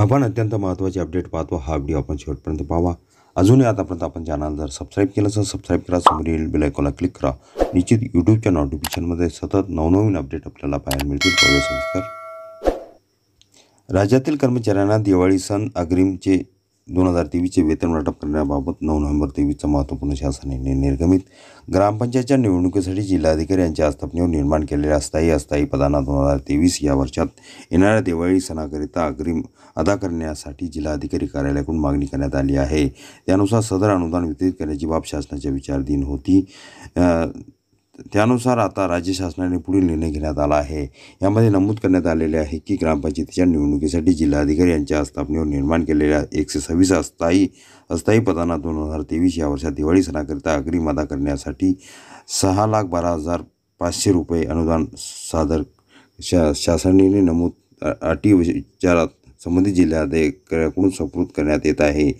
आपण अत्यंत महत्त्वाची अपडेट पाहतो हा व्हिडिओ आपण शेवटपर्यंत पाहावा अजूनही आतापर्यंत आपण चॅनल जर सबस्क्राईब केलं तर सबस्क्राईब करा समोर येईल बेल आयकॉनला क्लिक करा निश्चित यूट्यूबच्या नोटिफिकेशनमध्ये सतत नवनवीन अपडेट आपल्याला पाहायला मिळतील सविस्तर राज्यातील कर्मचाऱ्यांना दिवाळी सण अग्रिमचे दोन हजार तेवीसचे वेतन वाटप करण्याबाबत नऊ नोव्हेंबर तेवीसचा महत्त्वपूर्ण शासन निर्णय निर्गमित ग्रामपंचायतच्या निवडणुकीसाठी जिल्हाधिकारी यांच्या आस्थापनेवर निर्माण केलेल्या अस्थायी अस्थायी पदांना दोन हजार तेवीस या वर्षात येणाऱ्या दिवाळी सणाकरिता अग्रिम अदा करण्यासाठी जिल्हाधिकारी कार्यालयाकडून मागणी करण्यात आली आहे त्यानुसार सदर अनुदान वितरित करण्याची बाब शासनाच्या विचारधीन होती त्यानुसार आता राज्य शासनाने पुढील निर्णय घेण्यात आला आहे यामध्ये नमूद करण्यात आलेले आहे की ग्रामपंचायतीच्या निवडणुकीसाठी जिल्हाधिकारी यांच्या आस्थापनेवर निर्माण केलेल्या एकशे सव्वीस अस्थायी अस्थायी पदांना दोन हजार तेवीस या वर्षात दिवाळी सणाकरिता अग्रिम अदा करण्यासाठी सहा लाख बारा हजार पाचशे रुपये अनुदान सादर शा शासनाने नमूद अटी विचारात संबंधित जिल्ह्याकडून सुपूर्द करण्यात येत आहे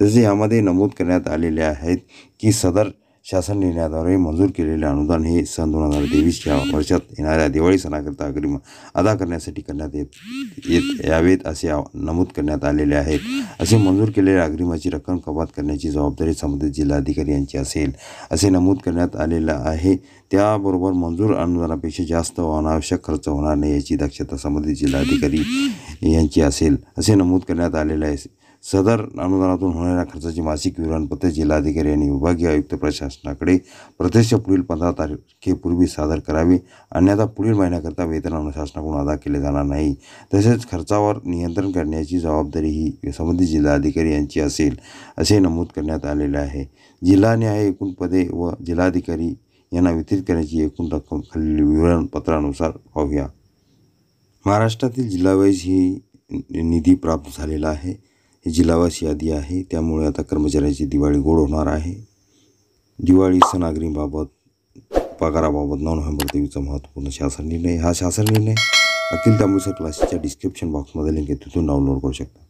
तसेच यामध्ये नमूद करण्यात आलेले आहेत की सदर शासन निर्णयाद्वारे मंजूर केलेले अनुदान हे सन दोन हजार तेवीसच्या वर्षात येणाऱ्या दिवाळी सणाकरिता अग्रिम अदा करण्यासाठी करण्यात येत येत यावेत असे नमूद करण्यात आलेले आहेत असे मंजूर केलेल्या अग्रिमाची रक्कम कपात करण्याची जबाबदारी संबंधित जिल्हाधिकारी यांची असेल असे नमूद करण्यात आलेलं आहे त्याबरोबर मंजूर अनुदानापेक्षा जास्त अनावश्यक खर्च होणार नाही याची दक्षता संबंधित जिल्हाधिकारी यांची असेल असे नमूद करण्यात आलेले आहे सदर अनुदानातून होणाऱ्या खर्चाची मासिक विवरणपत्रे जिल्हाधिकारी आणि विभागीय आयुक्त प्रशासनाकडे प्रत्यक्ष पुढील पंधरा तारखेपूर्वी सादर करावी अन्यथा पुढील महिन्याकरता वेतन अनुशासनाकडून अदा केले जाणार नाही तसेच खर्चावर नियंत्रण करण्याची जबाबदारी ही संबंधित जिल्हाधिकारी यांची असेल असे नमूद करण्यात आलेले आहे न्याय एकूण पदे व जिल्हाधिकारी यांना वितरित करण्याची एकूण रक्कम खालील विवरणपत्रानुसार पाहूया महाराष्ट्रातील जिल्हावाईज ही निधी प्राप्त झालेला आहे ही जिल्हावासी यादी आहे त्यामुळे आता कर्मचाऱ्यांची दिवाळी गोड होणार आहे दिवाळी सनागरीबाबत पगाराबाबत नऊ नोव्हेंबर देवीचा महत्त्वपूर्ण शासन निर्णय हा शासन निर्णय अखिल तांबूसर क्लासेसच्या डिस्क्रिप्शन बॉक्समध्ये लिंक आहे तिथून डाउनलोड करू शकता